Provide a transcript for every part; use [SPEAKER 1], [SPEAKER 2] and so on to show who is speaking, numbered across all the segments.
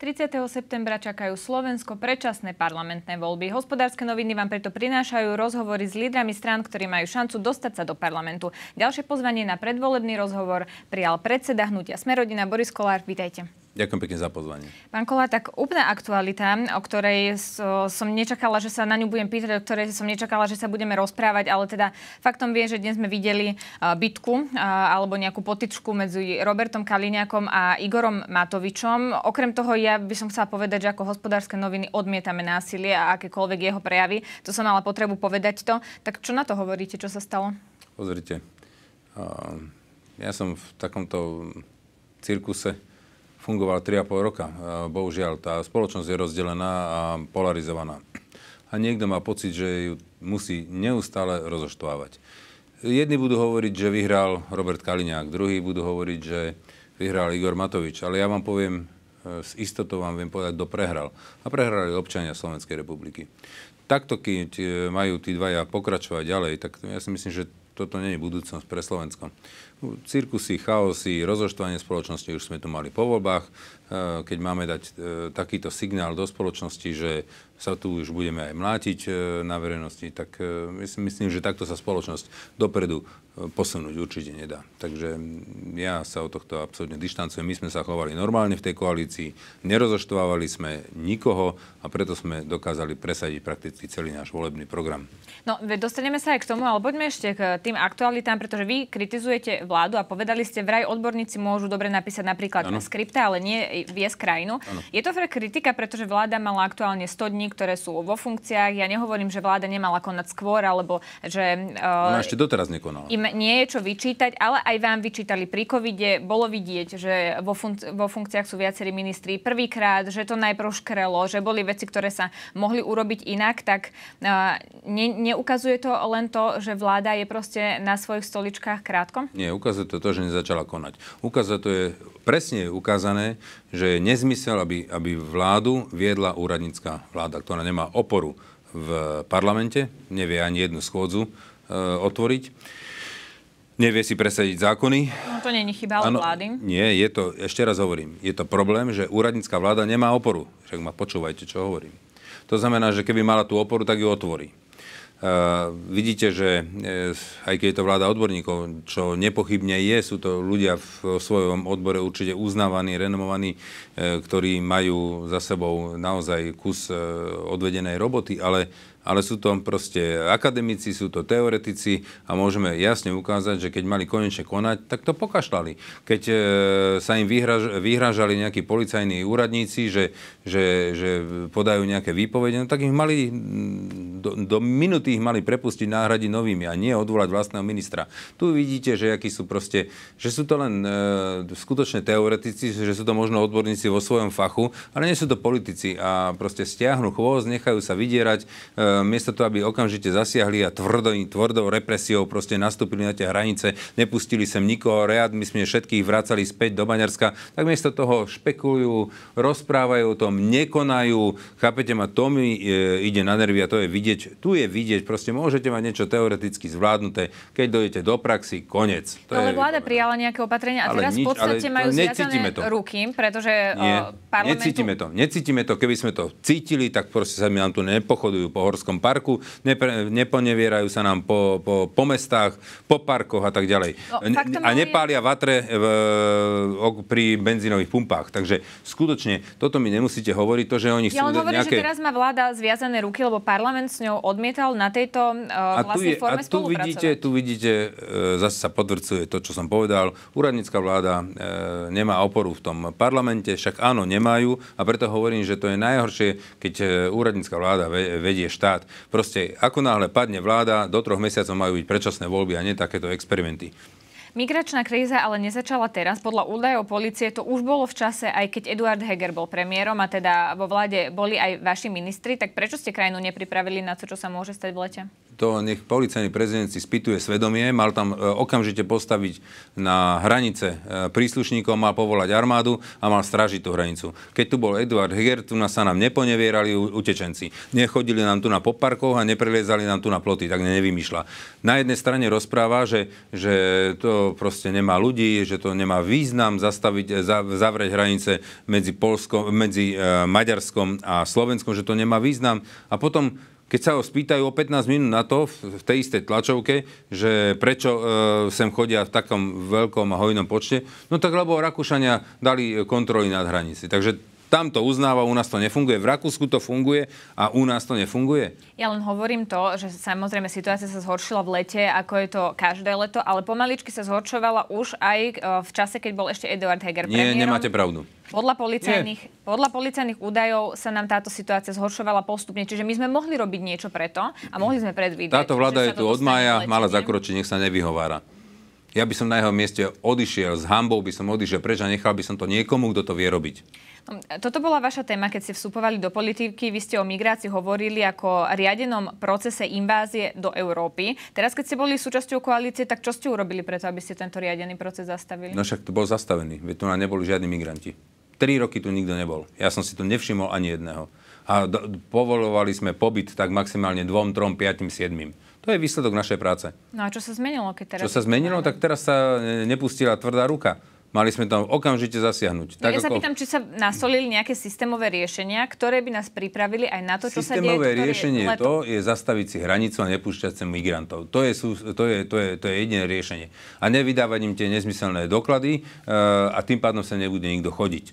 [SPEAKER 1] 30. septembra čakajú Slovensko predčasné parlamentné voľby. Hospodárske noviny vám preto prinášajú rozhovory s lídrami strán, ktorí majú šancu dostať sa do parlamentu. Ďalšie pozvanie na predvolebný rozhovor prijal predseda hnutia Smerodina Boris Kolár. Vítajte.
[SPEAKER 2] Ďakujem pekne za pozvanie.
[SPEAKER 1] Pán Kola, tak úplná aktualita, o ktorej som nečakala, že sa na ňu budem pýtať, o ktorej som nečakala, že sa budeme rozprávať, ale teda faktom vie, že dnes sme videli bitku alebo nejakú potičku medzi Robertom Kaliniakom a Igorom Matovičom. Okrem toho, ja by som chcela povedať, že ako hospodárske noviny odmietame násilie a akékoľvek jeho prejavy. To som mala potrebu povedať to. Tak čo na to hovoríte, čo sa stalo?
[SPEAKER 2] Pozrite, ja som v takomto cirkuse fungoval 3,5 roka. Bohužiaľ, tá spoločnosť je rozdelená a polarizovaná. A niekto má pocit, že ju musí neustále rozoštvávať. Jedni budú hovoriť, že vyhral Robert Kaliňák, druhí budú hovoriť, že vyhral Igor Matovič. Ale ja vám poviem, e, s istotou vám viem povedať, kto prehral. A prehrali občania Slovenskej republiky. Takto, keď e, majú tí dvaja pokračovať ďalej, tak ja si myslím, že toto nie je budúcnosť pre Slovensko. Cirkusy, chaosy, rozoštvanie spoločnosti už sme tu mali po voľbách. Eh, keď máme dať eh, takýto signál do spoločnosti, že sa tu už budeme aj mlátiť eh, na verejnosti, tak myslím, že takto sa spoločnosť dopredu posunúť určite nedá. Takže mm, ja sa od tohto absolútne dištancujem. My sme sa chovali normálne v tej koalícii, nerozoštvávali sme nikoho a preto sme dokázali presadiť prakticky celý náš volebný program.
[SPEAKER 1] No, dostaneme sa aj k tomu, ale poďme ešte k tým aktualitám, pretože vy kritizujete vládu a povedali ste, vraj odborníci môžu dobre napísať napríklad ano. skripta, ale nie viesť krajinu. Ano. Je to fakt kritika, pretože vláda mala aktuálne 100 dní, ktoré sú vo funkciách. Ja nehovorím, že vláda nemala konať skôr, alebo že... Uh, Ona ešte
[SPEAKER 2] doteraz nekonala. Im
[SPEAKER 1] nie je čo vyčítať, ale aj vám vyčítali pri covide. Bolo vidieť, že vo, fun- vo funkciách sú viacerí ministri prvýkrát, že to najprv škrelo, že boli veci, ktoré sa mohli urobiť inak, tak uh, ne- neukazuje to len to, že vláda je proste na svojich stoličkách krátko?
[SPEAKER 2] Nie, ukazuje to to, že nezačala konať. Ukazuje to je presne je ukázané, že je nezmysel, aby, aby vládu viedla úradnícka vláda, ktorá nemá oporu v parlamente, nevie ani jednu schôdzu e, otvoriť, nevie si presadiť zákony.
[SPEAKER 1] No to nie je chyba ale vlády.
[SPEAKER 2] Nie, je to, ešte raz hovorím, je to problém, že úradnícka vláda nemá oporu. Však ma počúvajte, čo hovorím. To znamená, že keby mala tú oporu, tak ju otvorí. Vidíte, že e, aj keď je to vláda odborníkov, čo nepochybne je, sú to ľudia v svojom odbore určite uznávaní, renomovaní, e, ktorí majú za sebou naozaj kus e, odvedenej roboty, ale ale sú to proste akademici, sú to teoretici a môžeme jasne ukázať, že keď mali konečne konať, tak to pokašľali. Keď e, sa im vyhraž, vyhražali nejakí policajní úradníci, že, že, že podajú nejaké výpovede, no tak ich mali mm, do, do minuty ich mali prepustiť náhradiť novými a nie odvolať vlastného ministra. Tu vidíte, že akí sú proste, že sú to len e, skutočne teoretici, že sú to možno odborníci vo svojom fachu, ale nie sú to politici a proste stiahnu chvôz, nechajú sa vydierať e, Eh, miesto toho, aby okamžite zasiahli a tvrdou, tvrdou represiou proste nastúpili na tie hranice, nepustili sem nikoho, my sme všetkých vracali späť do Maďarska, tak miesto toho špekulujú, rozprávajú o tom, nekonajú. Chápete ma, to mi e, ide na nervy a to je vidieť. Tu je vidieť, proste môžete mať niečo teoreticky zvládnuté, keď dojete do praxi, koniec. To ale ale
[SPEAKER 1] vláda vypovedá. prijala nejaké opatrenia a ale teraz nič, v podstate majú zviazané to. ruky, pretože Nie, eh, parlamentu... Necítime
[SPEAKER 2] to, necítime to. Keby sme to cítili, tak proste sa mi nám tu nepochodujú po Novomorskom parku, nepre, neponevierajú sa nám po, po, po mestách, po parkoch a tak ďalej. No, ne, a nepália vatre v, e, e, pri benzínových pumpách. Takže skutočne, toto mi nemusíte hovoriť, to, že oni chcú... Ja len hovorím, nejaké... že teraz
[SPEAKER 1] má vláda zviazané ruky, lebo parlament s ňou odmietal na tejto uh, vlastnej forme a tu vidíte,
[SPEAKER 2] tu vidíte, uh, zase sa potvrdzuje to, čo som povedal. Úradnícka vláda uh, nemá oporu v tom parlamente, však áno, nemajú a preto hovorím, že to je najhoršie, keď úradnícka vláda vedie štát krát. Proste ako náhle padne vláda, do troch mesiacov majú byť predčasné voľby a nie takéto experimenty.
[SPEAKER 1] Migračná kríza ale nezačala teraz. Podľa údajov policie to už bolo v čase, aj keď Eduard Heger bol premiérom a teda vo vláde boli aj vaši ministri. Tak prečo ste krajinu nepripravili na to, čo sa môže stať v lete?
[SPEAKER 2] to nech policajný prezident si spýtuje svedomie, mal tam e, okamžite postaviť na hranice e, príslušníkov, mal povolať armádu a mal stražiť tú hranicu. Keď tu bol Eduard Heger, tu nás sa nám neponevierali utečenci. Nechodili nám tu na poparkoch a nepreliezali nám tu na ploty, tak nevymýšľa. Na jednej strane rozpráva, že, že to proste nemá ľudí, že to nemá význam zastaviť, e, zavrieť hranice medzi, Polskom, medzi Maďarskom a Slovenskom, že to nemá význam. A potom keď sa ho spýtajú o 15 minút na to v tej istej tlačovke, že prečo e, sem chodia v takom veľkom a hojnom počte, no tak lebo Rakúšania dali kontroly nad hranici. Takže tam to uznáva, u nás to nefunguje, v Rakúsku to funguje a u nás to nefunguje.
[SPEAKER 1] Ja len hovorím to, že samozrejme situácia sa zhoršila v lete, ako je to každé leto, ale pomaličky sa zhoršovala už aj e, v čase, keď bol ešte Eduard Heger premiérom. Nie, nemáte pravdu. Podľa policajných, podľa policajných údajov sa nám táto situácia zhoršovala postupne, čiže my sme mohli robiť niečo preto a mohli sme predvídať. Táto vláda
[SPEAKER 2] je tu od maja, mala zakročiť, nech sa nevyhovára. Ja by som na jeho mieste odišiel, s hambou by som odišiel preč a nechal by som to niekomu, kto to vie robiť.
[SPEAKER 1] Toto bola vaša téma, keď ste vstupovali do politiky. Vy ste o migrácii hovorili ako riadenom procese invázie do Európy. Teraz, keď ste boli súčasťou koalície, tak čo ste urobili preto, aby ste tento riadený proces zastavili? No
[SPEAKER 2] však to bol zastavený, veď tu neboli žiadni migranti. Tri roky tu nikto nebol. Ja som si tu nevšimol ani jedného. A do, povolovali sme pobyt tak maximálne dvom, trom, piatim, siedmim. To je výsledok našej práce.
[SPEAKER 1] No a čo sa zmenilo? Keď teraz... Čo sa
[SPEAKER 2] zmenilo, tak teraz sa e, nepustila tvrdá ruka Mali sme tam okamžite zasiahnuť. No tak ja ako... sa pýtam,
[SPEAKER 1] či sa nasolili nejaké systémové riešenia, ktoré by nás pripravili aj na to, čo systémové sa deje. Systémové riešenie je to
[SPEAKER 2] je zastaviť si hranicu a nepúšťať sem migrantov. To je, to, je, to, je, to je jediné riešenie. A nevydávať im tie nezmyselné doklady uh, a tým pádom sa nebude nikto chodiť.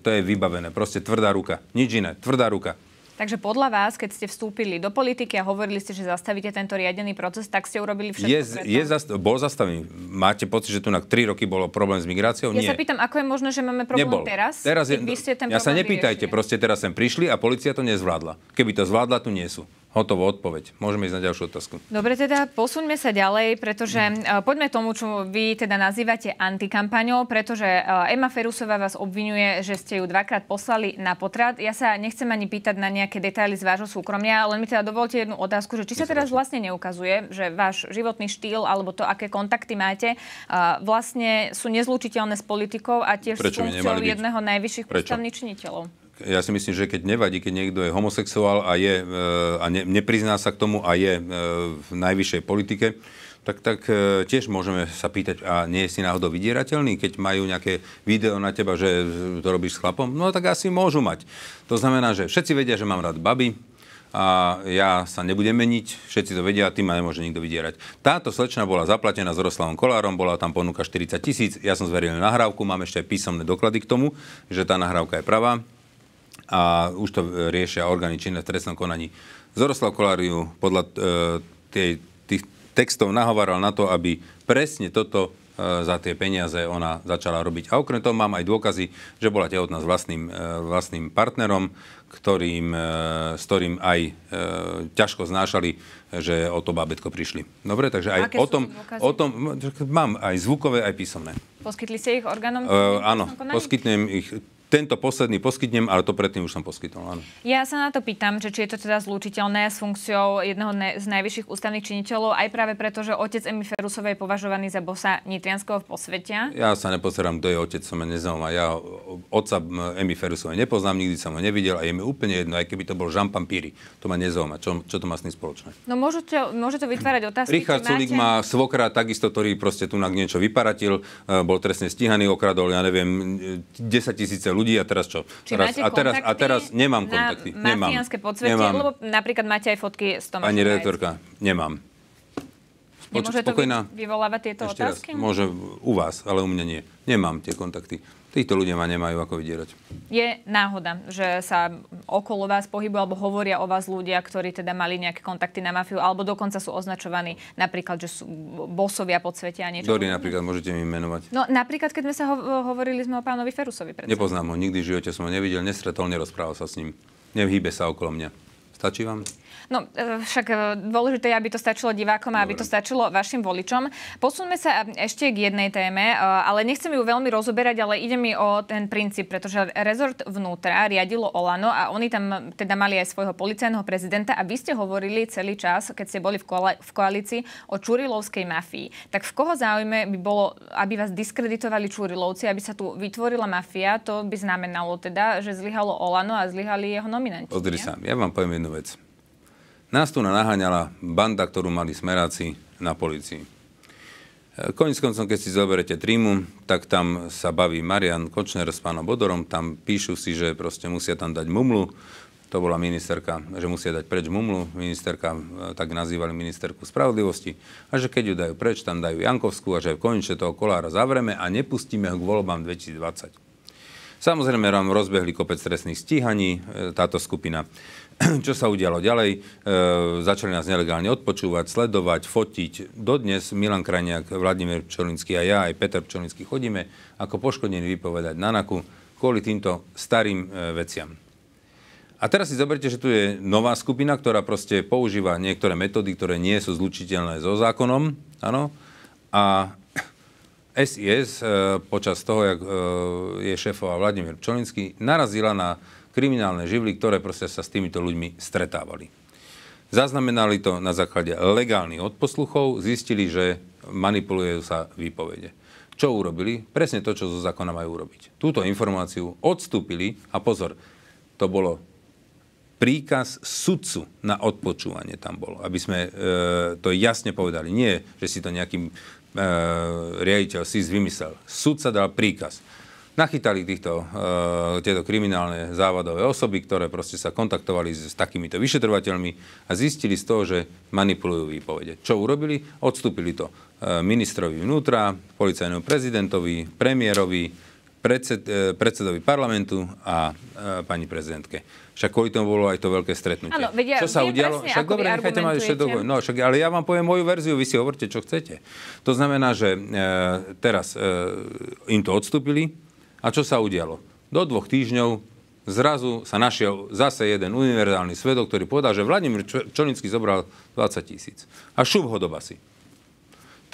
[SPEAKER 2] To je vybavené. Proste tvrdá ruka. Nič iné. Tvrdá ruka.
[SPEAKER 1] Takže podľa vás, keď ste vstúpili do politiky a hovorili ste, že zastavíte tento riadený proces, tak ste urobili všetko je, Je
[SPEAKER 2] zast- bol zastavený. Máte pocit, že tu na 3 roky bolo problém s migráciou? Ja Nie. sa
[SPEAKER 1] pýtam, ako je možné, že máme problém Nebol. teraz? teraz je, vy ste ten ja sa nepýtajte,
[SPEAKER 2] vyriešili. proste teraz sem prišli a policia to nezvládla. Keby to zvládla, tu nie sú. Hotovo odpoveď. Môžeme ísť na ďalšiu otázku.
[SPEAKER 1] Dobre, teda posuňme sa ďalej, pretože mm. poďme tomu, čo vy teda nazývate antikampaňou, pretože Ema eh, Ferusová vás obvinuje, že ste ju dvakrát poslali na potrat. Ja sa nechcem ani pýtať na nejaké detaily z vášho súkromia, len mi teda dovolte jednu otázku, že či sa teraz vlastne neukazuje, že váš životný štýl alebo to, aké kontakty máte, eh, vlastne sú nezlučiteľné s politikou a tiež s funkciou jedného najvyšších Prečo? ústavných činiteľov
[SPEAKER 2] ja si myslím, že keď nevadí, keď niekto je homosexuál a, je, e, a ne, neprizná sa k tomu a je e, v najvyššej politike, tak, tak e, tiež môžeme sa pýtať, a nie si náhodou vydierateľný, keď majú nejaké video na teba, že to robíš s chlapom? No tak asi môžu mať. To znamená, že všetci vedia, že mám rád baby, a ja sa nebudem meniť, všetci to vedia, tým ma nemôže nikto vydierať. Táto slečna bola zaplatená s Roslavom Kolárom, bola tam ponuka 40 tisíc, ja som zveril nahrávku, mám ešte aj písomné doklady k tomu, že tá nahrávka je pravá a už to e, riešia orgány činné v trestnom konaní. Zoroslav Koláriu podľa e, tej, tých textov nahovaral na to, aby presne toto e, za tie peniaze ona začala robiť. A okrem toho mám aj dôkazy, že bola tehotná s vlastným, vlastným partnerom, ktorým, s ktorým aj ťažko znášali, že o to bábetko prišli. Dobre, takže aj o tom, o tom mám aj zvukové, aj písomné.
[SPEAKER 1] Poskytli ste ich orgánom? Uh, áno, poskytnem
[SPEAKER 2] ich tento posledný poskytnem, ale to predtým už som poskytol. Áno.
[SPEAKER 1] Ja sa na to pýtam, že či je to teda zlúčiteľné s funkciou jedného z najvyšších ústavných činiteľov, aj práve preto, že otec Emi Ferusovej je považovaný za bosa nitrianského posvetia.
[SPEAKER 2] Ja sa nepozerám, kto je otec, som ja A Ja otca Emi Ferusovej nepoznám, nikdy som ho nevidel a je mi úplne jedno, aj keby to bol Jean Pampíri. To ma nezaujíma, čo, čo to má s ním spoločné.
[SPEAKER 1] No môžete, môžete vytvárať otázky. Richard Sulik má
[SPEAKER 2] svokrát takisto, ktorý proste tu niečo vyparatil, e, bol trestne stíhaný, okradol, ja neviem, 10 e, tisíce ľudí ľudí a teraz čo? Či teraz, a, teraz, a teraz nemám kontakty. Na nemám. podsvetie, nemám. lebo
[SPEAKER 1] napríklad máte aj fotky s Tomášom Pani redaktorka,
[SPEAKER 2] nemám. Nemôže spokojná. to
[SPEAKER 1] vyvolávať tieto Ešte otázky? Raz, môže
[SPEAKER 2] u vás, ale u mňa nie. Nemám tie kontakty. Títo ľudia ma nemajú ako vydierať.
[SPEAKER 1] Je náhoda, že sa okolo vás pohybujú alebo hovoria o vás ľudia, ktorí teda mali nejaké kontakty na mafiu alebo dokonca sú označovaní napríklad, že sú bosovia pod svete a niečo. Ktorý
[SPEAKER 2] napríklad môžete mi menovať?
[SPEAKER 1] No napríklad, keď sme sa ho- hovorili sme o pánovi Ferusovi. Predsa. Nepoznám
[SPEAKER 2] ho, nikdy v živote som ho nevidel, nestretol, nerozprával sa s ním. Nevhýbe sa okolo mňa. Stačí vám?
[SPEAKER 1] No e, však e, dôležité je, aby to stačilo divákom a aby to stačilo vašim voličom. Posunme sa ešte k jednej téme, e, ale nechcem ju veľmi rozoberať, ale ide mi o ten princíp, pretože rezort vnútra riadilo Olano a oni tam teda mali aj svojho policajného prezidenta a vy ste hovorili celý čas, keď ste boli v, v koalícii, o Čurilovskej mafii. Tak v koho záujme by bolo, aby vás diskreditovali Čurilovci, aby sa tu vytvorila mafia? To by znamenalo teda, že zlyhalo Olano a zlyhali jeho nominanti.
[SPEAKER 2] Pozri sa, ja vám poviem jednu vec. Nás tu naháňala banda, ktorú mali smeráci na policii. E, koniec koncom, keď si zoberete Trímu, tak tam sa baví Marian Kočner s pánom Bodorom, tam píšu si, že proste musia tam dať mumlu, to bola ministerka, že musia dať preč mumlu, ministerka, e, tak nazývali ministerku spravodlivosti, a že keď ju dajú preč, tam dajú Jankovskú a že konečne toho kolára zavreme a nepustíme ho k voľbám 2020. Samozrejme, nám rozbehli kopec trestných stíhaní e, táto skupina. čo sa udialo ďalej. E, začali nás nelegálne odpočúvať, sledovať, fotiť. Dodnes Milan Krajniak, Vladimír Pčolinský a ja, aj Peter Pčolinský chodíme ako poškodení vypovedať na NAKU kvôli týmto starým e, veciam. A teraz si zoberte, že tu je nová skupina, ktorá proste používa niektoré metódy, ktoré nie sú zlučiteľné so zákonom. Áno. A SIS e, počas toho, jak e, je šéfová Vladimír Pčolinský, narazila na kriminálne živly, ktoré proste sa s týmito ľuďmi stretávali. Zaznamenali to na základe legálnych odposluchov, zistili, že manipulujú sa výpovede. Čo urobili? Presne to, čo zo zákona majú urobiť. Túto informáciu odstúpili a pozor, to bolo príkaz sudcu na odpočúvanie tam bolo, aby sme e, to jasne povedali. Nie, že si to nejaký e, riaditeľ si vymyslel. Sud sa dal príkaz nachytali týchto, uh, tieto kriminálne závadové osoby, ktoré proste sa kontaktovali s, s takýmito vyšetrovateľmi a zistili z toho, že manipulujú výpovede. Čo urobili? Odstúpili to e, ministrovi vnútra, policajnému prezidentovi, premiérovi, predsed, uh, predsedovi parlamentu a uh, pani prezidentke. Však kvôli tomu bolo aj to veľké stretnutie. Ano, vedia, čo sa udialo? Presne, však dobre, nechajte ma ešte do... No, však, ale ja vám poviem moju verziu, vy si hovorte, čo chcete. To znamená, že e, teraz e, im to odstúpili, a čo sa udialo? Do dvoch týždňov zrazu sa našiel zase jeden univerzálny svedok, ktorý povedal, že Vladimír Čolinský zobral 20 tisíc. A šup ho do basy.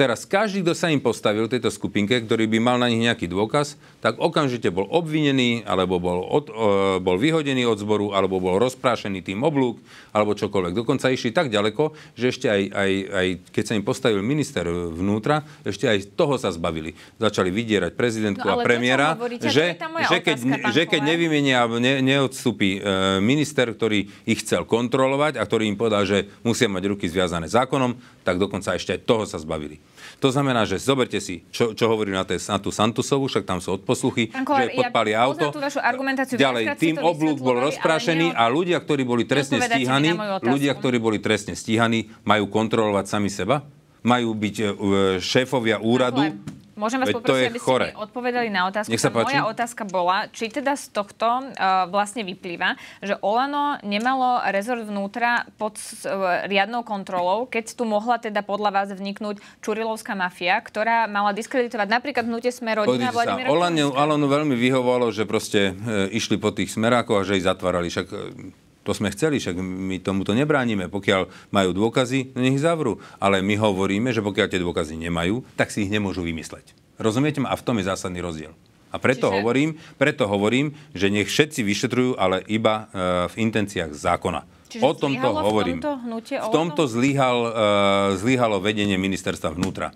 [SPEAKER 2] Teraz každý, kto sa im postavil tejto skupinke, ktorý by mal na nich nejaký dôkaz, tak okamžite bol obvinený, alebo bol, od, e, bol vyhodený od zboru, alebo bol rozprášený tým oblúk, alebo čokoľvek. Dokonca išli tak ďaleko, že ešte aj, aj, aj keď sa im postavil minister vnútra, ešte aj toho sa zbavili. Začali vydierať prezidentku no, a premiéra, hovoríte, že, že, keď, otázka, že keď nevymenia, ne, neodstúpi e, minister, ktorý ich chcel kontrolovať a ktorý im povedal, že musia mať ruky zviazané zákonom, tak dokonca ešte aj toho sa zbavili. To znamená, že zoberte si, čo, čo hovorí na, na tú Santusovu, však tam sú odposluchy, Pán že podpali ja auto. Tú
[SPEAKER 1] vašu argumentáciu ďalej, tým oblúk
[SPEAKER 2] bol rozprášený a ľudia, ktorí boli trestne stíhaní, ľudia, ktorí boli trestne stíhaní, majú kontrolovať sami seba? Majú byť e, e, šéfovia úradu? Môžem vás Veď poprosiť, aby chore. ste mi
[SPEAKER 1] odpovedali na otázku. Nech sa páči. Moja otázka bola, či teda z tohto uh, vlastne vyplýva, že Olano nemalo rezort vnútra pod uh, riadnou kontrolou, keď tu mohla teda podľa vás vniknúť Čurilovská mafia, ktorá mala diskreditovať napríklad hnutie sme rodina Olano,
[SPEAKER 2] Olano veľmi vyhovalo, že proste e, išli po tých smerákoch a že ich zatvárali. Však to sme chceli, však my tomuto nebránime. Pokiaľ majú dôkazy, no nech ich zavrú. Ale my hovoríme, že pokiaľ tie dôkazy nemajú, tak si ich nemôžu vymysleť. Rozumiete ma? A v tom je zásadný rozdiel. A preto, Čiže... hovorím, preto hovorím, že nech všetci vyšetrujú, ale iba e, v intenciách zákona. Čiže o tomto hovorím. V
[SPEAKER 1] tomto, v tomto
[SPEAKER 2] zlyhal, e, zlyhalo vedenie ministerstva vnútra.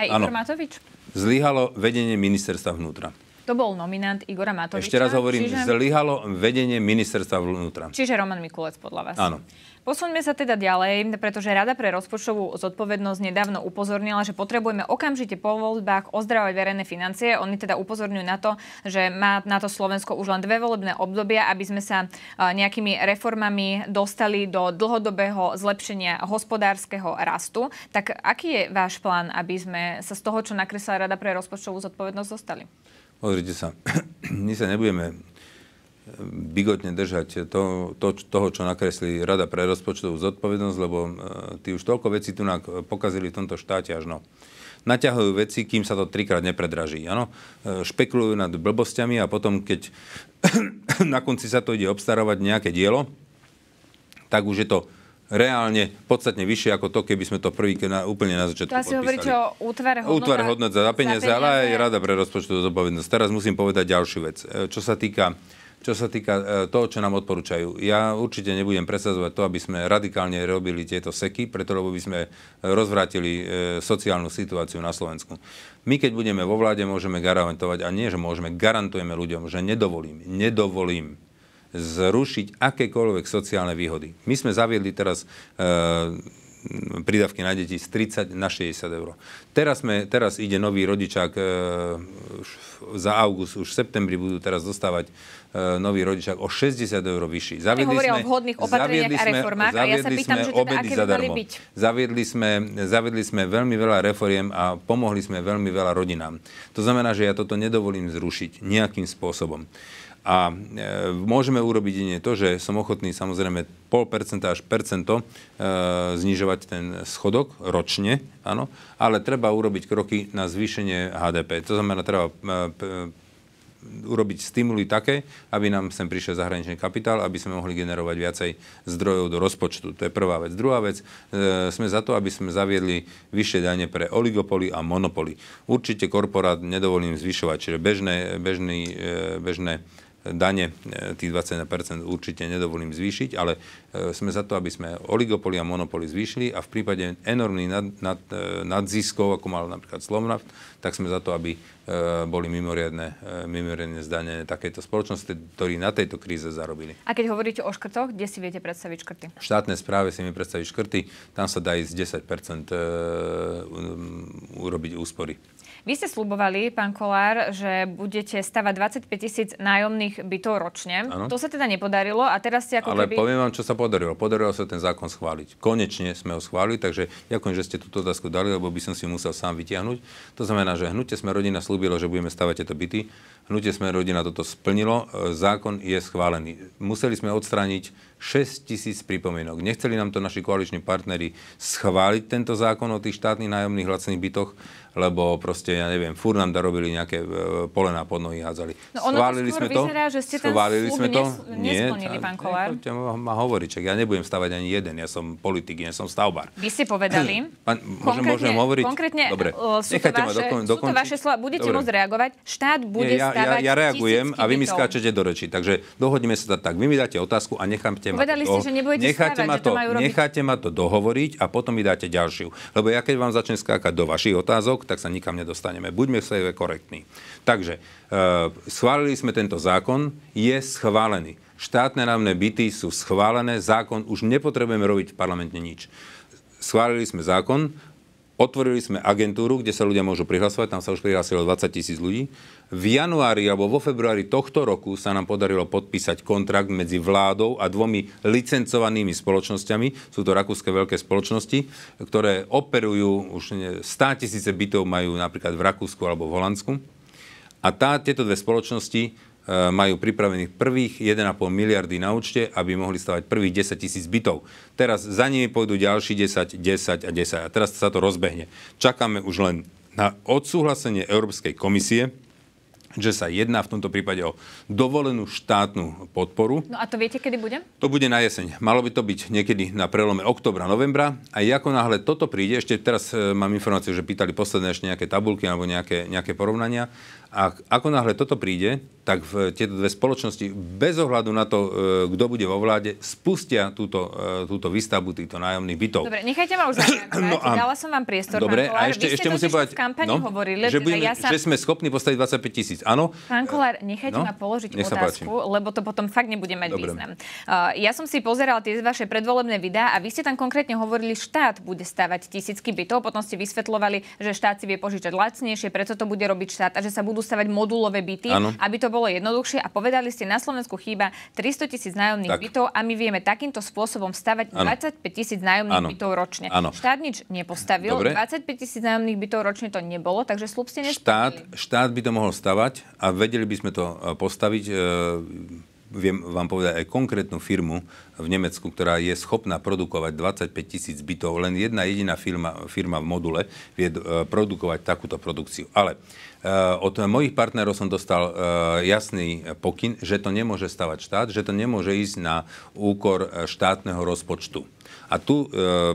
[SPEAKER 1] Aj Igor Matovič?
[SPEAKER 2] Zlyhalo vedenie ministerstva vnútra.
[SPEAKER 1] To bol nominant Igora Matoviča. Ešte raz hovorím, čiže...
[SPEAKER 2] zlyhalo vedenie ministerstva vnútra.
[SPEAKER 1] Čiže Roman Mikulec podľa vás. Áno. Posuňme sa teda ďalej, pretože Rada pre rozpočtovú zodpovednosť nedávno upozornila, že potrebujeme okamžite po voľbách ozdravať verejné financie. Oni teda upozorňujú na to, že má na to Slovensko už len dve volebné obdobia, aby sme sa e, nejakými reformami dostali do dlhodobého zlepšenia hospodárskeho rastu. Tak aký je váš plán, aby sme sa z toho, čo nakreslila Rada pre rozpočtovú zodpovednosť, dostali?
[SPEAKER 2] Pozrite sa, my sa nebudeme eh, bigotne držať to, to, toho, čo nakreslí Rada pre rozpočtovú zodpovednosť, lebo e, tí už toľko vecí tu pokazili v tomto štáte až no. Naťahujú veci, kým sa to trikrát nepredraží. Ano? E, eh, špekulujú nad blbosťami a potom, keď na konci sa to ide obstarovať nejaké dielo, tak už je to reálne podstatne vyššie ako to, keby sme to prvý na, úplne na začiatku to asi podpísali. hovoríte o
[SPEAKER 1] útvare hodnota, útvar hodnot
[SPEAKER 2] za za peniaze, ale aj Rada pre rozpočtovú zodpovednosť. Teraz musím povedať ďalšiu vec. E, čo sa týka čo sa týka e, toho, čo nám odporúčajú. Ja určite nebudem presazovať to, aby sme radikálne robili tieto seky, preto lebo by sme rozvrátili e, sociálnu situáciu na Slovensku. My, keď budeme vo vláde, môžeme garantovať, a nie, že môžeme, garantujeme ľuďom, že nedovolím, nedovolím zrušiť akékoľvek sociálne výhody. My sme zaviedli teraz e, prídavky na deti z 30 na 60 eur. Teraz, sme, teraz ide nový rodičák, e, za august, už v septembri budú teraz dostávať e, nový rodičák o 60 eur vyšší. Zaviedli sme, o vhodných sme, a reformách sme, a ja sa pýtam, že teda aké by byť. Zaviedli sme, zaviedli sme veľmi veľa reforiem a pomohli sme veľmi veľa rodinám. To znamená, že ja toto nedovolím zrušiť nejakým spôsobom. A e, môžeme urobiť jedine to, že som ochotný samozrejme pol percenta až percento e, znižovať ten schodok ročne, áno, ale treba urobiť kroky na zvýšenie HDP. To znamená, treba e, urobiť stimuly také, aby nám sem prišiel zahraničný kapitál, aby sme mohli generovať viacej zdrojov do rozpočtu. To je prvá vec. Druhá vec, e, sme za to, aby sme zaviedli vyššie dane pre oligopoly a monopoly. Určite korporát nedovolím zvyšovať, čiže bežné, bežný, e, bežné dane e, tých 21% určite nedovolím zvýšiť, ale e, sme za to, aby sme oligopoly a monopoly zvýšili a v prípade enormných nad, nad, e, nadziskov, ako mal napríklad Slovnaft, tak sme za to, aby boli mimoriadne, mimoriadne zdanie. takéto spoločnosti, ktorí na tejto kríze zarobili.
[SPEAKER 1] A keď hovoríte o škrtoch, kde si viete predstaviť škrty?
[SPEAKER 2] V štátnej správe si mi predstaviť škrty, tam sa dá ísť 10 um, urobiť úspory.
[SPEAKER 1] Vy ste slubovali, pán Kolár, že budete stavať 25 tisíc nájomných bytov ročne. Ano. To sa teda nepodarilo a teraz ste ako Ale keby... poviem
[SPEAKER 2] vám, čo sa podarilo. Podarilo sa ten zákon schváliť. Konečne sme ho schválili, takže ďakujem, že ste túto otázku dali, lebo by som si musel sám vytiahnuť. To znamená, že hnutie sme rodina slúbilo, že budeme stavať tieto byty. Hnutie sme rodina toto splnilo, e, zákon je schválený. Museli sme odstrániť 6 tisíc pripomienok. Nechceli nám to naši koaliční partneri schváliť tento zákon o tých štátnych nájomných lacných bytoch, lebo proste, ja neviem, fur nám robili nejaké e, polená pod nohy hádzali. No ono schválili to sme to, vyzerá, že ste schválili ten sme to. Nie, pán Kolár. Nie, to ma hovorí, čak, ja nebudem stavať ani jeden, ja som politik, ja som stavbar.
[SPEAKER 1] Vy ste povedali,
[SPEAKER 2] pán, môžem, konkrétne, môžem hovoriť? Konkrétne, Dobre, e, sú to vaše, dokon, Sú to vaše slova, budete Dobre. môcť
[SPEAKER 1] reagovať, štát bude nie, ja, ja, ja reagujem a vy mi skáčete
[SPEAKER 2] do reči. Takže dohodneme sa tak. Vy mi dáte otázku a necháte ma, Povedali to, ste, že necháte stávať, ma to, že to necháte ma to dohovoriť a potom mi dáte ďalšiu. Lebo ja keď vám začnem skákať do vašich otázok, tak sa nikam nedostaneme. Buďme sebe korektní. Takže uh, schválili sme tento zákon, je schválený. Štátne rávne byty sú schválené, zákon už nepotrebujeme robiť v parlamente nič schválili sme zákon, Otvorili sme agentúru, kde sa ľudia môžu prihlasovať, tam sa už prihlasilo 20 tisíc ľudí. V januári alebo vo februári tohto roku sa nám podarilo podpísať kontrakt medzi vládou a dvomi licencovanými spoločnosťami. Sú to rakúske veľké spoločnosti, ktoré operujú už 100 tisíce bytov majú napríklad v Rakúsku alebo v Holandsku. A tá, tieto dve spoločnosti E, majú pripravených prvých 1,5 miliardy na účte, aby mohli stavať prvých 10 tisíc bytov. Teraz za nimi pôjdu ďalší 10, 10 a 10. A teraz sa to rozbehne. Čakáme už len na odsúhlasenie Európskej komisie, že sa jedná v tomto prípade o dovolenú štátnu podporu.
[SPEAKER 1] No a to viete, kedy bude?
[SPEAKER 2] To bude na jeseň. Malo by to byť niekedy na prelome oktobra, novembra. A ako náhle toto príde, ešte teraz e, mám informáciu, že pýtali posledné ešte nejaké tabulky alebo nejaké, nejaké porovnania. A ako náhle toto príde, tak v tieto dve spoločnosti bez ohľadu na to, e, kto bude vo vláde, spustia túto, e, túto výstavbu týchto nájomných bytov.
[SPEAKER 1] Dobre, nechajte ma už no a, Dala som vám priestor, Dobre, pán Kolár. a ešte, Vy ešte musím povedať, v kampani no, hovorili, že, budeme, ja sa... že sme
[SPEAKER 2] schopní postaviť 25 tisíc, áno?
[SPEAKER 1] Pán Kolár, nechajte no? ma položiť Nech otázku, páči. lebo to potom fakt nebude mať Dobre. význam. Uh, ja som si pozeral tie vaše predvolebné videá a vy ste tam konkrétne hovorili, štát bude stavať tisícky bytov, potom ste vysvetlovali, že štát si vie požičať lacnejšie, preto to bude robiť štát a že sa budú stavať modulové byty, ano. aby to bolo jednoduchšie. A povedali ste, na Slovensku chýba 300 tisíc nájomných tak. bytov a my vieme takýmto spôsobom stavať ano. 25 tisíc nájomných ano. bytov ročne. Ano. Štát nič nepostavil, Dobre. 25 tisíc nájomných bytov ročne to nebolo, takže slúb ste Štát,
[SPEAKER 2] štát by to mohol stavať a vedeli by sme to e, postaviť. E, viem vám povedať aj konkrétnu firmu v Nemecku, ktorá je schopná produkovať 25 tisíc bytov. Len jedna jediná firma, firma v module vie e, produkovať takúto produkciu. Ale Eh, od mojich partnerov som dostal eh, jasný pokyn, že to nemôže stavať štát, že to nemôže ísť na úkor eh, štátneho rozpočtu. A tu e,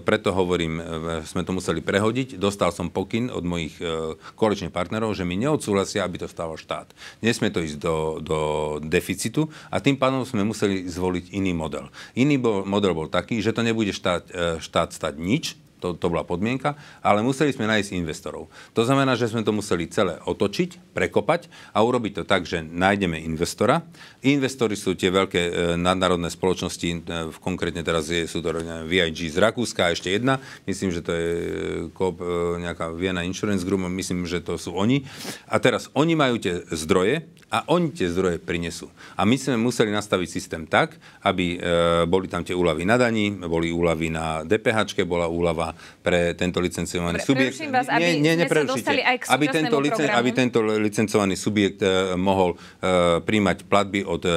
[SPEAKER 2] preto hovorím, e, sme to museli prehodiť. Dostal som pokyn od mojich e, koaličných partnerov, že mi neodsúhlasia, aby to stalo štát. Nesme to ísť do, do deficitu a tým pádom sme museli zvoliť iný model. Iný bol, model bol taký, že to nebude štát, e, štát stať nič, to, to bola podmienka, ale museli sme nájsť investorov. To znamená, že sme to museli celé otočiť, prekopať a urobiť to tak, že nájdeme investora. Investori sú tie veľké e, nadnárodné spoločnosti, e, konkrétne teraz je, sú to neviem, VIG z Rakúska a ešte jedna, myslím, že to je e, kop, e, nejaká Vienna Insurance Group, myslím, že to sú oni. A teraz oni majú tie zdroje a oni tie zdroje prinesú. A my sme museli nastaviť systém tak, aby e, boli tam tie úlavy na daní, boli úlavy na DPH, bola úlava pre tento licencovaný Pre, subjekt. Vás, aby nie, dostali aj k aby, tento licen, aby tento licencovaný subjekt e, mohol e, príjmať platby od e,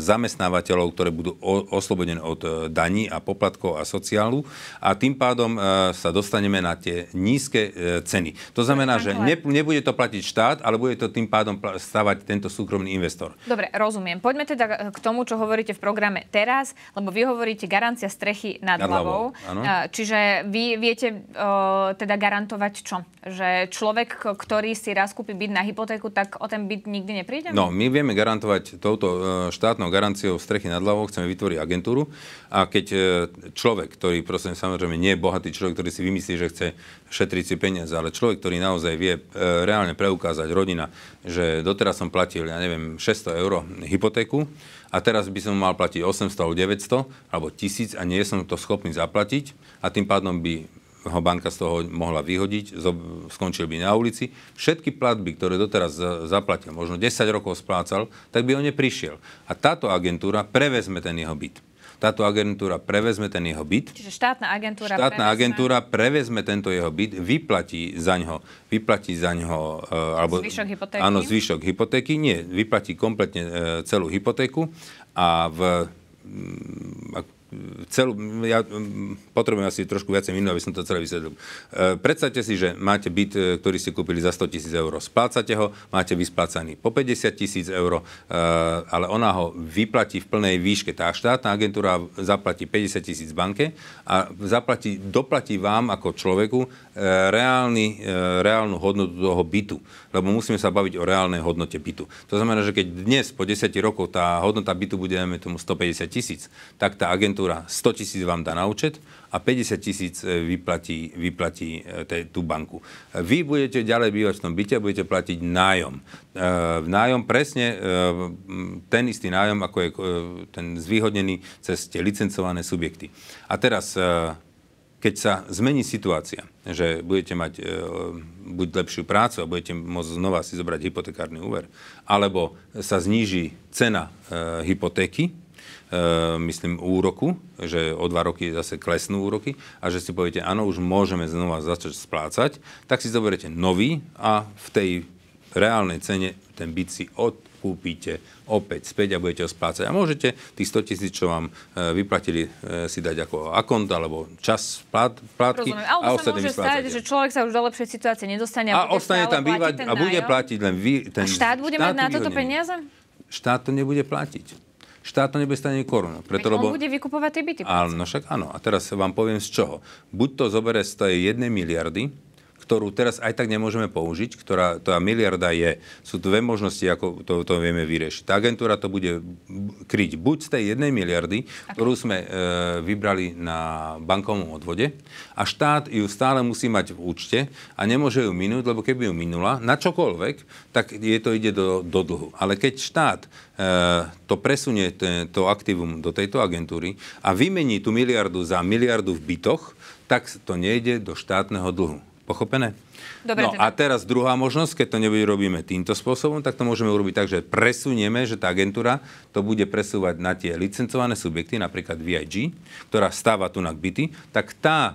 [SPEAKER 2] zamestnávateľov, ktoré budú o, oslobodené od e, daní a poplatkov a sociálu a tým pádom e, sa dostaneme na tie nízke e, ceny. To znamená, že ne, nebude to platiť štát, ale bude to tým pádom stavať tento súkromný investor.
[SPEAKER 1] Dobre, rozumiem. Poďme teda k tomu, čo hovoríte v programe teraz, lebo vy hovoríte garancia strechy nad, nad hlavou. Čiže vy viete uh, teda garantovať čo? Že človek, ktorý si raz kúpi byt na hypotéku, tak o ten byt nikdy nepríde? No,
[SPEAKER 2] my vieme garantovať touto e, štátnou garanciou strechy nad hlavou, chceme vytvoriť agentúru a keď e, človek, ktorý prosím samozrejme nie je bohatý človek, ktorý si vymyslí, že chce šetriť si peniaze, ale človek, ktorý naozaj vie e, reálne preukázať rodina, že doteraz som platil, ja neviem, 600 eur hypotéku, a teraz by som mal platiť 800 900 alebo 1000 a nie som to schopný zaplatiť a tým pádom by ho banka z toho mohla vyhodiť, skončil by na ulici. Všetky platby, ktoré doteraz zaplatil, možno 10 rokov splácal, tak by on neprišiel. A táto agentúra prevezme ten jeho byt. Táto agentúra prevezme ten jeho byt.
[SPEAKER 1] Čiže štátna agentúra, štátna prevezme... agentúra
[SPEAKER 2] prevezme tento jeho byt, vyplatí za ňo, vyplatí za ňo, uh, alebo, zvyšok hypotéky? Áno, zvyšok hypotéky, nie, vyplatí kompletne uh, celú hypotéku a v, celú, ja mm, potrebujem asi trošku viacej minú, aby som to celé vysvetlil. E, predstavte si, že máte byt, e, ktorý ste kúpili za 100 tisíc eur, splácate ho, máte vysplácaný po 50 tisíc eur, e, ale ona ho vyplatí v plnej výške. Tá štátna agentúra zaplatí 50 tisíc banke a zaplatí, doplatí vám ako človeku reálny, reálnu hodnotu toho bytu. Lebo musíme sa baviť o reálnej hodnote bytu. To znamená, že keď dnes po 10 rokov tá hodnota bytu bude, tomu 150 tisíc, tak tá agentúra agentúra 100 tisíc vám dá na účet a 50 tisíc e, vyplatí, vyplatí e, te, tú banku. Vy budete ďalej bývať v tom byte a budete platiť nájom. E, nájom presne e, ten istý nájom, ako je e, ten zvýhodnený cez tie licencované subjekty. A teraz e, keď sa zmení situácia, že budete mať e, buď lepšiu prácu a budete môcť znova si zobrať hypotekárny úver, alebo sa zníži cena e, hypotéky, Ehm, myslím, úroku, že o dva roky zase klesnú úroky a že si poviete, áno, už môžeme znova začať splácať, tak si zoberiete nový a v tej reálnej cene ten byt si odkúpite opäť späť a budete ho splácať. A môžete tých 100 tisíc, čo vám eh, vyplatili, eh, si dať ako akont alebo čas plát, plátky Rozumiem. Alebo a ostatné môže stať,
[SPEAKER 1] že človek sa už do lepšej situácie nedostane a, a ostane tam bývať a bude nájom. platiť
[SPEAKER 2] len vy. Ten a štát bude mať na toto peniaze? Štát to nebude platiť štát to nebude stať ani korunu. Preto, lebo... on bude
[SPEAKER 1] vykupovať tie byty.
[SPEAKER 2] Áno, však áno. A teraz vám poviem z čoho. Buď to zoberie z tej jednej miliardy, ktorú teraz aj tak nemôžeme použiť, ktorá, tá miliarda je, sú dve možnosti, ako to, to vieme vyriešiť. Tá agentúra to bude kryť buď z tej jednej miliardy, okay. ktorú sme e, vybrali na bankovom odvode, a štát ju stále musí mať v účte a nemôže ju minúť, lebo keby ju minula na čokoľvek, tak je to ide do, do dlhu. Ale keď štát e, to presunie to aktívum do tejto agentúry a vymení tú miliardu za miliardu v bytoch, tak to nejde do štátneho dlhu. Pochopené? Dobre, no teda. a teraz druhá možnosť, keď to nevyrobíme týmto spôsobom, tak to môžeme urobiť tak, že presunieme, že tá agentúra to bude presúvať na tie licencované subjekty, napríklad VIG, ktorá stáva tu na byty, tak tá e,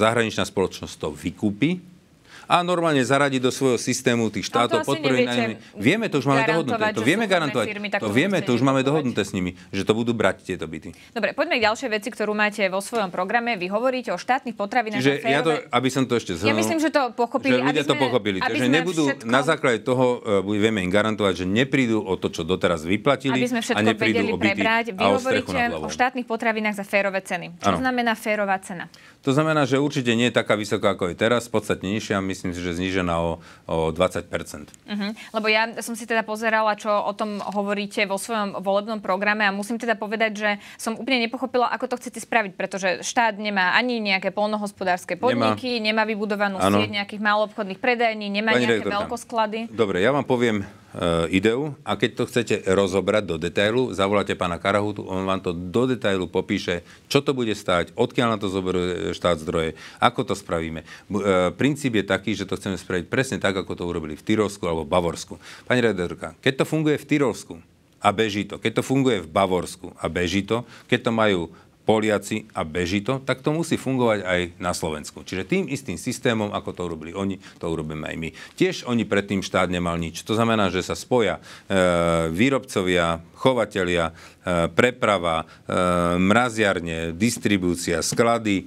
[SPEAKER 2] zahraničná spoločnosť to vykúpi a normálne zaradiť do svojho systému tých štátov podporených Vieme, to už máme dohodnuté. To vieme garantovať. To vieme, to už máme dohodnuté s nimi, že to budú brať tieto byty.
[SPEAKER 1] Dobre, poďme k ďalšej veci, ktorú máte vo svojom programe. Vy hovoríte o štátnych potravinách. Že ja to,
[SPEAKER 2] aby som to ešte zhrnul. Ja myslím, že
[SPEAKER 1] to pochopili. Že ľudia sme, to pochopili. Takže nebudú všetko...
[SPEAKER 2] na základe toho, e, vieme im garantovať, že neprídu o to, čo doteraz vyplatili. Aby sme všetko a vedeli prebrať. Vy hovoríte o
[SPEAKER 1] štátnych potravinách za férové ceny. Čo znamená férová cena?
[SPEAKER 2] To znamená, že určite nie je taká vysoká, ako je teraz, podstatne nižšia, myslím si, že znižená o, o 20 uh-huh.
[SPEAKER 1] Mhm. Lebo ja som si teda pozerala, čo o tom hovoríte vo svojom volebnom programe a musím teda povedať, že som úplne nepochopila, ako to chcete spraviť, pretože štát nemá ani nejaké polnohospodárske podniky, nemá, nemá vybudovanú sieť nejakých malobchodných predajní, nemá Pani nejaké veľkosklady.
[SPEAKER 2] Dobre, ja vám poviem E, ideu a keď to chcete rozobrať do detailu, zavoláte pána Karahutu, on vám to do detailu popíše, čo to bude stáť, odkiaľ na to zoberú štát zdroje, ako to spravíme. E, princíp je taký, že to chceme spraviť presne tak, ako to urobili v Tyrolsku alebo Bavorsku. Pani redaktorka, keď to funguje v Tyrolsku, a beží to. Keď to funguje v Bavorsku a beží to, keď to majú Poliaci a beží to, tak to musí fungovať aj na Slovensku. Čiže tým istým systémom, ako to urobili oni, to urobíme aj my. Tiež oni predtým štát nemal nič. To znamená, že sa spoja e, výrobcovia, chovatelia, e, preprava, e, mraziarne, distribúcia, sklady a, e,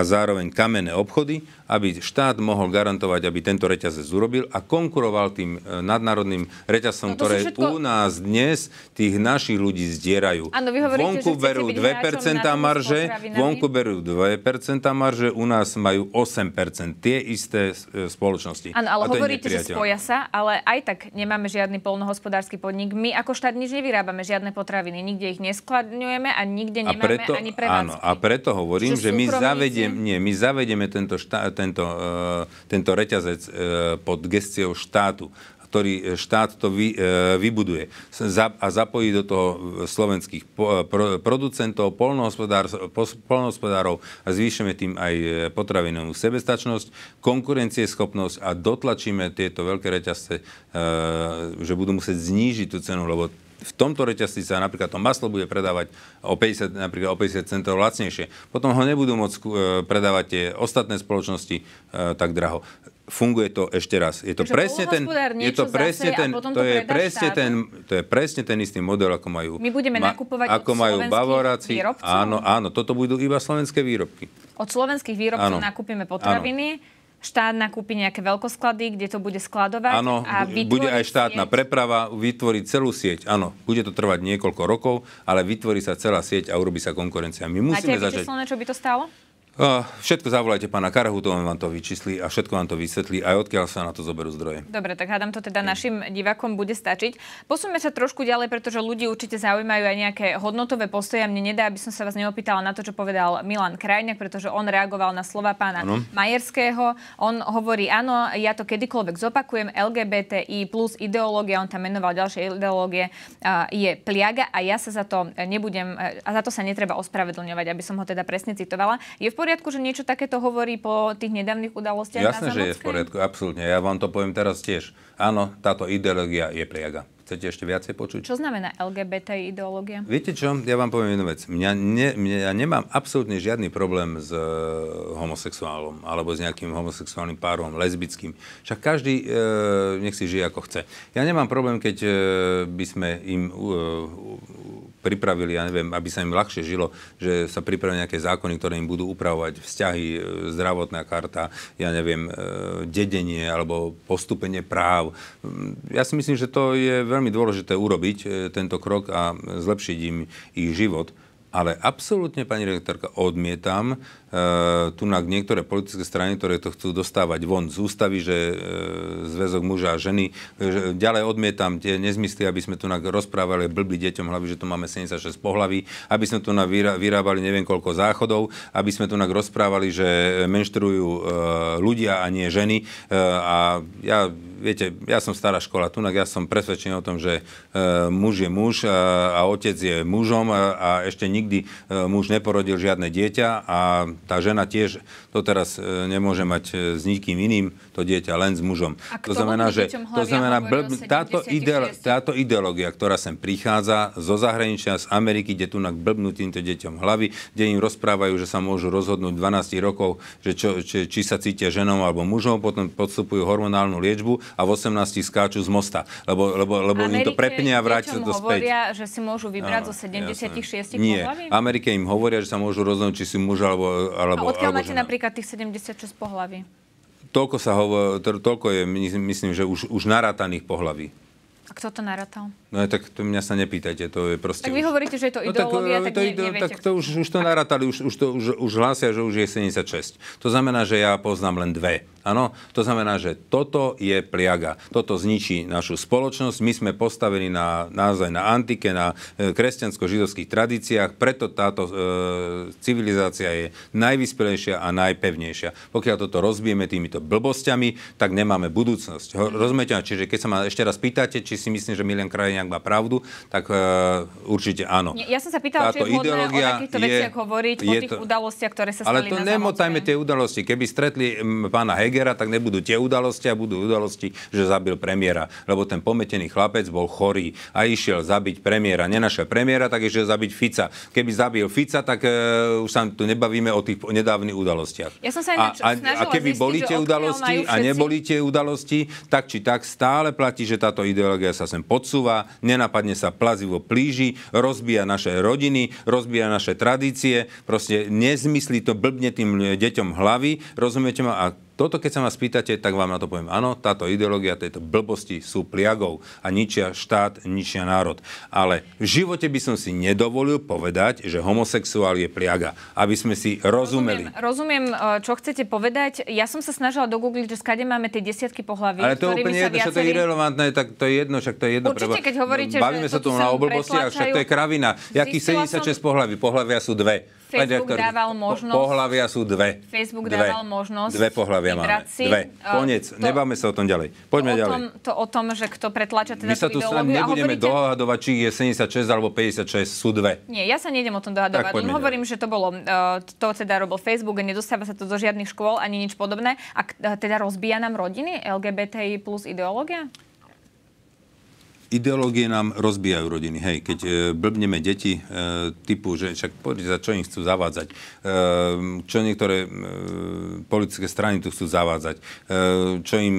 [SPEAKER 2] a zároveň kamenné obchody aby štát mohol garantovať, aby tento reťazec urobil a konkuroval tým e, nadnárodným reťazcom, no ktoré všetko... u nás dnes tých našich ľudí zdierajú. Áno, vy hovoríte, vonku že berú 2% marže, vonku berú 2% marže, u nás majú 8%. Tie isté e, spoločnosti. Áno, ale hovoríte, že spoja
[SPEAKER 1] sa, ale aj tak nemáme žiadny polnohospodársky podnik. My ako štát nič nevyrábame, žiadne potraviny. Nikde ich neskladňujeme a nikde nemáme a preto, ani prevádzky. Áno, a
[SPEAKER 2] preto hovorím, že, že my, zavedie, nie, my zavedieme tento štát, tento, e, tento reťazec e, pod gestiou štátu ktorý štát to vy, e, vybuduje a zapojí do toho slovenských producentov, polnohospodárov a zvýšime tým aj potravinovú sebestačnosť, konkurencieschopnosť a dotlačíme tieto veľké reťazce, že budú musieť znížiť tú cenu, lebo v tomto reťazci sa napríklad to maslo bude predávať o 50, napríklad o 50 centov lacnejšie. Potom ho nebudú môcť e, predávať tie ostatné spoločnosti e, tak draho. Funguje to ešte raz. Je to Takže presne ten, je to presne ten, to, to je presne ten, to je presne ten istý model, ako majú, My budeme ma, nakupovať ako majú Bavoráci. Výrobcov? Áno, áno, toto budú iba slovenské výrobky.
[SPEAKER 1] Od slovenských výrobcov áno, nakúpime potraviny. Áno štát nakúpi nejaké veľkosklady, kde to bude skladovať. Áno, a bude aj
[SPEAKER 2] štátna sieť. preprava, vytvorí celú sieť. Áno, bude to trvať niekoľko rokov, ale vytvorí sa celá sieť a urobí sa konkurencia. My musíme Máte začať...
[SPEAKER 1] čo by to stalo?
[SPEAKER 2] Všetko zavolajte pána Karahu, to vám to vyčísli a všetko vám to vysvetlí, aj odkiaľ sa na to zoberú zdroje.
[SPEAKER 1] Dobre, tak hádam to teda našim divakom bude stačiť. Posúme sa trošku ďalej, pretože ľudí určite zaujímajú aj nejaké hodnotové postoje. Mne nedá, aby som sa vás neopýtala na to, čo povedal Milan Krajňák, pretože on reagoval na slova pána ano. Majerského. On hovorí, áno, ja to kedykoľvek zopakujem, LGBTI plus ideológia, on tam menoval ďalšie ideológie, je pliaga a ja sa za to nebudem, a za to sa netreba ospravedlňovať, aby som ho teda presne citovala. Je v poriadku, že niečo takéto hovorí po tých nedávnych udalostiach Jasné, že je v
[SPEAKER 2] poriadku, absolútne. Ja vám to poviem teraz tiež. Áno, táto ideológia je priaga. Chcete ešte viacej počuť? Čo
[SPEAKER 1] znamená LGBT ideológia?
[SPEAKER 2] Viete čo, ja vám poviem jednu vec. Mňa ne, mňa, ja nemám absolútne žiadny problém s e, homosexuálom alebo s nejakým homosexuálnym párom, lesbickým. Však každý e, nech si žije ako chce. Ja nemám problém, keď e, by sme im e, pripravili, ja neviem, aby sa im ľahšie žilo, že sa pripravili nejaké zákony, ktoré im budú upravovať vzťahy, e, zdravotná karta, ja neviem, e, dedenie alebo postupenie práv. Mm, ja si myslím, že to je veľmi dôležité urobiť e, tento krok a zlepšiť im ich život ale absolútne, pani rektorka, odmietam e, tu na niektoré politické strany, ktoré to chcú dostávať von z ústavy, že e, zväzok muža a ženy. E, ďalej odmietam tie nezmysly, aby sme tu na rozprávali blbý deťom hlavy, že tu máme 76 pohlaví, aby sme tu na vyrábali neviem koľko záchodov, aby sme tu na rozprávali, že menštrujú e, ľudia a nie ženy. E, a ja viete, ja som stará škola, tunak ja som presvedčený o tom, že e, muž je muž a, e, a otec je mužom a, e, a ešte nikdy e, muž neporodil žiadne dieťa a tá žena tiež to teraz e, nemôže mať s nikým iným to dieťa, len s mužom. to znamená, že to znamená, blb, táto, ideolo, táto ideológia, ktorá sem prichádza zo zahraničia, z Ameriky, kde tunak blbnú týmto deťom hlavy, kde im rozprávajú, že sa môžu rozhodnúť 12 rokov, že čo, či, či sa cítia ženom alebo mužom, potom podstupujú hormonálnu liečbu a v 18 skáču z mosta, lebo, lebo, lebo im to prepne a vráti sa to späť. hovoria,
[SPEAKER 1] že si môžu vybrať Áno, zo 76 ja Nie, pohlaví?
[SPEAKER 2] Amerike im hovoria, že sa môžu rozhodnúť, či si muž alebo, alebo A odkiaľ alebo máte žena.
[SPEAKER 1] napríklad tých 76 pohlaví?
[SPEAKER 2] Toľko, sa hovo, toľko je, myslím, že už, už narátaných pohlaví.
[SPEAKER 1] A kto to narátal?
[SPEAKER 2] No tak to mňa sa nepýtajte, to je proste... Tak
[SPEAKER 1] vy už... hovoríte, že je to ideológia, no, tak, e, tak, to, ne, neviete. tak
[SPEAKER 2] to už, už to narátali, už, už, to, už, už hlásia, že už je 76. To znamená, že ja poznám len dve Áno, to znamená, že toto je pliaga. Toto zničí našu spoločnosť. My sme postavení na, naozaj na antike, na e, kresťansko-židovských tradíciách, preto táto e, civilizácia je najvyspelejšia a najpevnejšia. Pokiaľ toto rozbijeme týmito blbosťami, tak nemáme budúcnosť. Mhm. Rozumiete? Čiže keď sa ma ešte raz pýtate, či si myslím, že Milan Krajniak má pravdu, tak e, určite áno.
[SPEAKER 1] Ja som sa pýtal, Táto či je vhodné o takýchto veciach hovoriť, je o tých to, udalostiach, ktoré sa stali Ale to nemotajme
[SPEAKER 2] tie udalosti. Keby stretli pána Hegel, Hegera, tak nebudú tie udalosti a budú udalosti, že zabil premiéra. Lebo ten pometený chlapec bol chorý a išiel zabiť premiéra. Nenašiel premiéra, tak išiel zabiť Fica. Keby zabil Fica, tak uh, už sa tu nebavíme o tých nedávnych udalostiach. Ja som sa a, a, a keby zistiť, boli tie udalosti a neboli tie udalosti, tak či tak stále platí, že táto ideológia sa sem podsúva, nenapadne sa plazivo plíži, rozbíja naše rodiny, rozbíja naše tradície, proste nezmyslí to blbne tým e, deťom hlavy, rozumiete ma? A toto, keď sa ma spýtate, tak vám na to poviem. Áno, táto ideológia, tejto blbosti sú pliagov a ničia štát, ničia národ. Ale v živote by som si nedovolil povedať, že homosexuál je pliaga. Aby sme si rozumeli. Rozumiem,
[SPEAKER 1] rozumiem e, čo chcete povedať. Ja som sa snažila dogoogliť, že skade máme tie desiatky pohlaví. Ale to úplne jedno, viacerí... to je
[SPEAKER 2] irrelevantné, tak to je jedno, však to je jedno. Určite, keď hovoríte, Bavíme že sa tu na oblbostiach, však to je kravina. Jakých 76 som... pohlaví? Pohlavia sú dve. Facebook dával
[SPEAKER 1] možnosť... Po, pohlavia
[SPEAKER 2] sú dve. Facebook dve. dával
[SPEAKER 1] možnosť... Dve pohlavia máme. Si, dve. E, Konec. To,
[SPEAKER 2] Nebáme sa o tom ďalej. Poďme to ďalej. O tom,
[SPEAKER 1] to o tom, že kto pretlača teda My sa tu sa nebudeme hovoríte...
[SPEAKER 2] dohadovať, či je 76 alebo 56. Sú dve.
[SPEAKER 1] Nie, ja sa nejdem o tom dohadovať. Tak, hovorím, ďalej. že to bolo... E, to teda robil Facebook a nedostáva sa to do žiadnych škôl ani nič podobné. A teda rozbíja nám rodiny LGBTI plus ideológia?
[SPEAKER 2] ideológie nám rozbijajú rodiny. Hej, keď e, blbneme deti e, typu, že však poďte za čo im chcú zavádzať, e, čo niektoré e, politické strany tu chcú zavádzať, e, čo im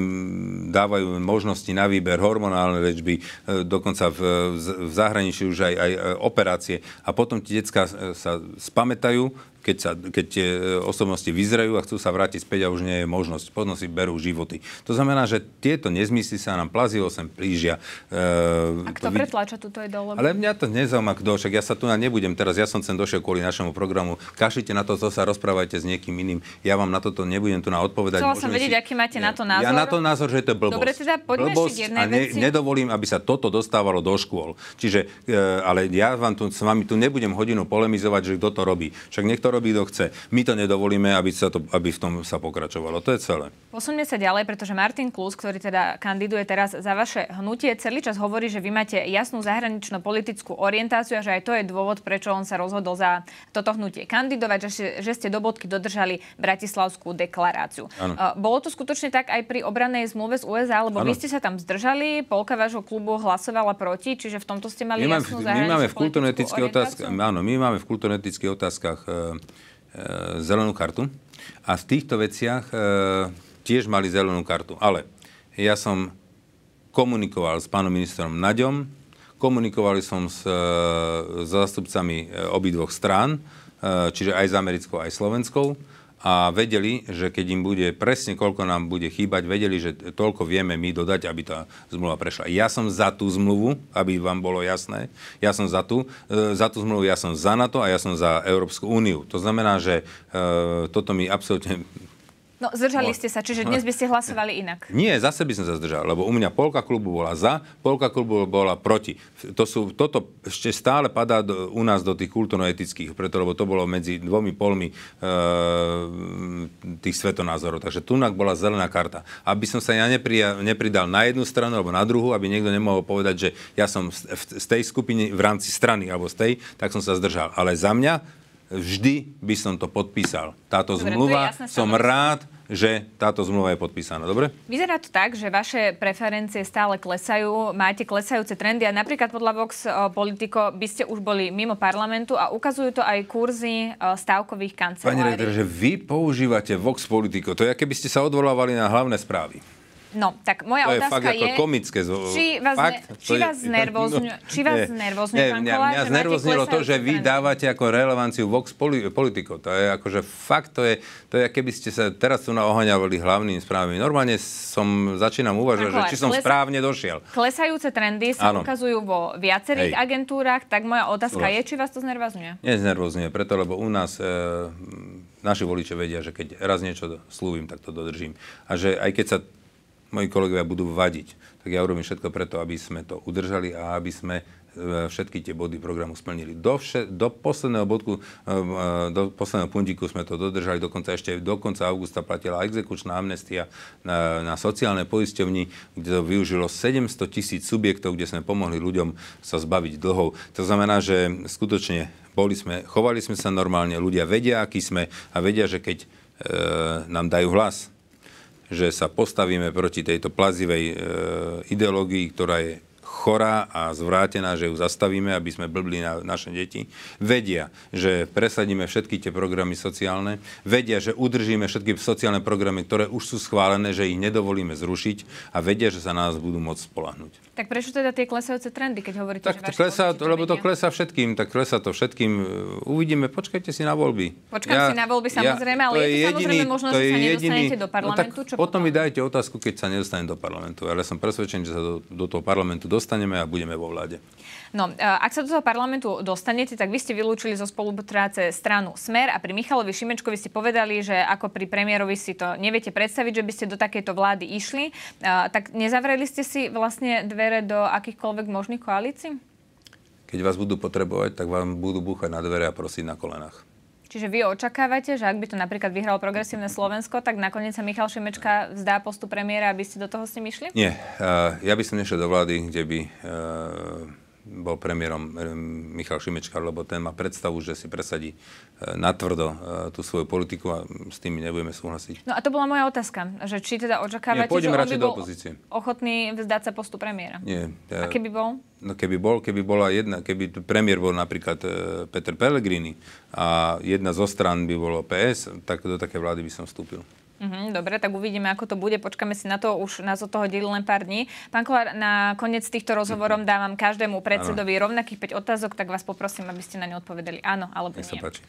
[SPEAKER 2] dávajú možnosti na výber, hormonálne rečby, e, dokonca v, v zahraničí už aj, aj e, operácie a potom tie detská e, sa spametajú, keď, sa, keď tie e, osobnosti vyzerajú a chcú sa vrátiť späť a už nie je možnosť. Potom si berú životy. To znamená, že tieto nezmysly sa nám plazilo sem plížia. E, a kto vid...
[SPEAKER 1] pretláča túto ideológiu? Ale
[SPEAKER 2] mňa to nezaujíma, kto však. Ja sa tu na nebudem teraz. Ja som sem došiel kvôli našemu programu. Kašite na to, to sa rozprávajte s niekým iným. Ja vám na toto nebudem tu na odpovedať. Chcela som vedieť,
[SPEAKER 1] si... aký máte na to názor. Ja na to
[SPEAKER 2] názor, že to je blbosť. Dobre,
[SPEAKER 1] teda poďme blbosť a ne, veci.
[SPEAKER 2] nedovolím, aby sa toto dostávalo do škôl. Čiže, e, ale ja vám tu, s vami tu nebudem hodinu polemizovať, že kto to robí. Však niekto robí, kto chce. My to nedovolíme, aby, sa to, aby v tom sa pokračovalo. To je celé.
[SPEAKER 1] Posuňme sa ďalej, pretože Martin Klus, ktorý teda kandiduje teraz za vaše hnutie, celý čas hovorí, že vy máte jasnú zahranično-politickú orientáciu a že aj to je dôvod, prečo on sa rozhodol za toto hnutie kandidovať, že, že ste do bodky dodržali Bratislavskú deklaráciu. Ano. E, bolo to skutočne tak aj pri obranej zmluve z USA, lebo ano. vy ste sa tam zdržali, polka vášho klubu hlasovala proti, čiže v tomto ste mali my máme, jasnú my máme v otázka, otázkach, áno,
[SPEAKER 2] my máme v kulturnetických otázkach e, E, zelenú kartu. A v týchto veciach e, tiež mali zelenú kartu. Ale ja som komunikoval s pánom ministrom Naďom, komunikovali som s, e, s zástupcami obidvoch strán, čiže aj s americkou, aj slovenskou a vedeli, že keď im bude presne koľko nám bude chýbať, vedeli, že toľko vieme my dodať, aby tá zmluva prešla. Ja som za tú zmluvu, aby vám bolo jasné, ja som za tú, e, za tú zmluvu, ja som za NATO a ja som za Európsku úniu. To znamená, že e, toto mi absolútne
[SPEAKER 1] No, zdržali ste sa, čiže dnes by ste hlasovali inak.
[SPEAKER 2] Nie, zase by som sa zdržal, lebo u mňa polka klubu bola za, polka klubu bola proti. To sú, toto ešte stále padá do, u nás do tých kultúrno-etických, preto, lebo to bolo medzi dvomi polmi e, tých svetonázorov. Takže tunak bola zelená karta. Aby som sa ja nepridal na jednu stranu alebo na druhú, aby niekto nemohol povedať, že ja som z, z tej skupiny v rámci strany alebo z tej, tak som sa zdržal. Ale za mňa vždy by som to podpísal. Táto Dobre, zmluva, to jasné, som rád, že táto zmluva je podpísaná. Dobre?
[SPEAKER 1] Vyzerá to tak, že vaše preferencie stále klesajú, máte klesajúce trendy a napríklad podľa Vox eh, Politico by ste už boli mimo parlamentu a ukazujú to aj kurzy eh, stávkových kancelárií. Pani redaktor,
[SPEAKER 2] že vy používate Vox Politico, to je, keby ste sa odvolávali na hlavné správy.
[SPEAKER 1] No, tak moja to otázka je, fakt je ako komické.
[SPEAKER 2] Či vás, fakt, ne, no. či vás je, znervozňuje, no, či vás znervozňuje pán mňa, Kolár, mňa to, že vy dávate ako relevanciu vox politikov. To je akože fakt, to je, to je, keby ste sa teraz tu naohaňavali hlavnými správami. Normálne som, začínam uvažovať, že či som klesa, správne došiel.
[SPEAKER 1] Klesajúce trendy sa ano. ukazujú vo viacerých Hej. agentúrach, tak moja otázka Súhlas. je, či vás to znervozňuje.
[SPEAKER 2] Nie znervozňuje, preto, lebo u nás e, naši voliče vedia, že keď raz niečo slúbim, tak to dodržím. A že aj keď sa moji kolegovia budú vadiť, tak ja urobím všetko preto, aby sme to udržali a aby sme e, všetky tie body programu splnili. Do, vše, do posledného bodku, e, e, do posledného puntíku sme to dodržali, dokonca ešte do konca augusta platila exekučná amnestia na, na sociálne poisťovni, kde to využilo 700 tisíc subjektov, kde sme pomohli ľuďom sa zbaviť dlhov. To znamená, že skutočne boli sme, chovali sme sa normálne, ľudia vedia, akí sme a vedia, že keď e, nám dajú hlas, že sa postavíme proti tejto plazivej e, ideológii, ktorá je chorá a zvrátená, že ju zastavíme, aby sme blbli na naše deti. Vedia, že presadíme všetky tie programy sociálne, vedia, že udržíme všetky sociálne programy, ktoré už sú schválené, že ich nedovolíme zrušiť a vedia, že sa na nás budú môcť spolahnuť.
[SPEAKER 1] Tak prečo teda tie klesajúce trendy, keď hovoríte,
[SPEAKER 2] tak, že klesa, to, lebo to klesá všetkým, tak klesá to všetkým. Uvidíme, počkajte si na voľby. Počkajte ja, si na voľby samozrejme, ja, ale je to jediný, samozrejme možno, že je sa nedostanete jediný, do parlamentu. No, tak čo potom, potom mi dajte otázku, keď sa nedostanem do parlamentu, ale som presvedčený, že sa do, do toho parlamentu dostanem dostaneme a budeme vo vláde.
[SPEAKER 1] No, e, ak sa do toho parlamentu dostanete, tak vy ste vylúčili zo spolupráce stranu Smer a pri Michalovi Šimečkovi ste povedali, že ako pri premiérovi si to neviete predstaviť, že by ste do takejto vlády išli. E, tak nezavreli ste si vlastne dvere do akýchkoľvek možných koalícií?
[SPEAKER 2] Keď vás budú potrebovať, tak vám budú búchať na dvere a prosiť na kolenách.
[SPEAKER 1] Čiže vy očakávate, že ak by to napríklad vyhralo progresívne Slovensko, tak nakoniec sa Michal Šimečka vzdá postu premiéra, aby ste do toho s ním išli? Nie.
[SPEAKER 2] Ja by som nešiel do vlády, kde by bol premiérom eh, Michal Šimečka, lebo ten má predstavu, že si presadí eh, natvrdo eh, tú svoju politiku a s tými nebudeme súhlasiť.
[SPEAKER 1] No a to bola moja otázka, že či teda očakávate, Nie, že on by bol opozície. ochotný vzdať sa postu premiéra?
[SPEAKER 2] Nie. Ja, a keby bol? No keby bol, keby bola jedna, keby premiér bol napríklad e, Peter Pellegrini a jedna zo stran by bolo PS, tak do také vlády by som vstúpil.
[SPEAKER 1] Mm-hmm, dobre, tak uvidíme, ako to bude. Počkáme si na to, už nás od toho delí len pár dní. Pán Kolár, na koniec týchto rozhovorov dávam každému predsedovi ano. rovnakých 5 otázok, tak vás poprosím, aby ste na ne odpovedali áno alebo Nech nie. Sa páči.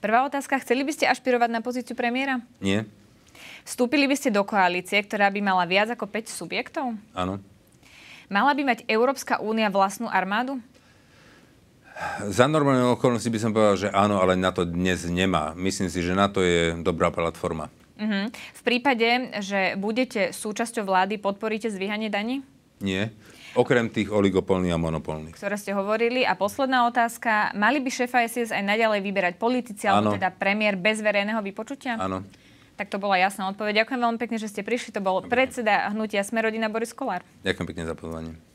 [SPEAKER 1] Prvá otázka, chceli by ste ašpirovať na pozíciu premiéra? Nie. Vstúpili by ste do koalície, ktorá by mala viac ako 5 subjektov? Áno. Mala by mať Európska únia vlastnú armádu?
[SPEAKER 2] Za normálne okolnosti by som povedal, že áno, ale na to dnes nemá. Myslím si, že na to je dobrá platforma.
[SPEAKER 1] Uh-huh. V prípade, že budete súčasťou vlády, podporíte zvíhanie daní?
[SPEAKER 2] Nie. Okrem tých oligopolných a monopolných.
[SPEAKER 1] Ktoré ste hovorili. A posledná otázka. Mali by šéfa SIS aj naďalej vyberať politici, alebo teda premiér bez verejného vypočutia? Áno. Tak to bola jasná odpoveď. Ďakujem veľmi pekne, že ste prišli. To bol predseda hnutia Smerodina Boris Kolár.
[SPEAKER 2] Ďakujem pekne za pozvanie.